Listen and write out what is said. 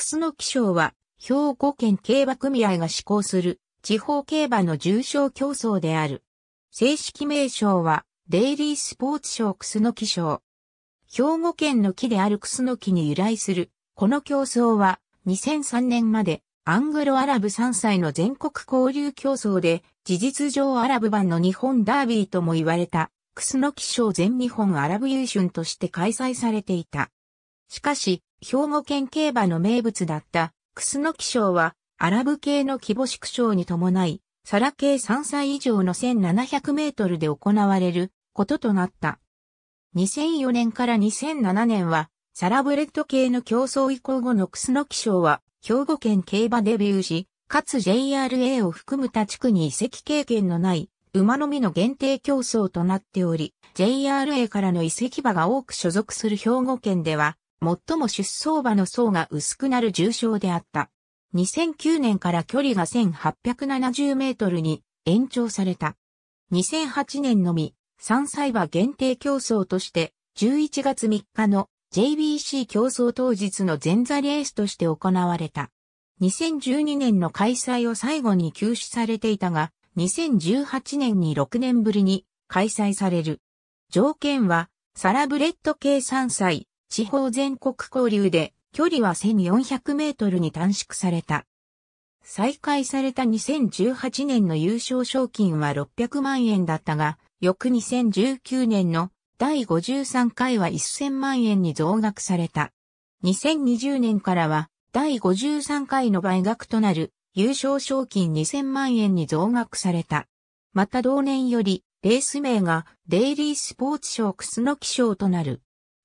楠木賞は、兵庫県競馬組合が施行する地方競馬の重賞競争である。正式名称は、デイリースポーツ賞楠木賞。兵庫県の木である楠木に由来する、この競争は、2003年まで、アングロアラブ3歳の全国交流競争で、事実上アラブ版の日本ダービーとも言われた、楠木賞全日本アラブ優春として開催されていた。しかし、兵庫県競馬の名物だった、楠木賞は、アラブ系の規模縮小に伴い、サラ系3歳以上の1700メートルで行われることとなった。2004年から2007年は、サラブレッド系の競争移行後の楠木賞は、兵庫県競馬デビューし、かつ JRA を含む他地区に移籍経験のない馬のみの限定競争となっており、JRA からの移籍馬が多く所属する兵庫県では、最も出走馬の層が薄くなる重傷であった。2009年から距離が1870メートルに延長された。2008年のみ、3歳馬限定競争として、11月3日の JBC 競争当日の前座レースとして行われた。2012年の開催を最後に休止されていたが、2018年に6年ぶりに開催される。条件は、サラブレッド系3歳、地方全国交流で距離は1400メートルに短縮された。再開された2018年の優勝賞金は600万円だったが、翌2019年の第53回は1000万円に増額された。2020年からは第53回の倍額となる優勝賞金2000万円に増額された。また同年よりレース名がデイリースポーツ賞クスノキ賞となる。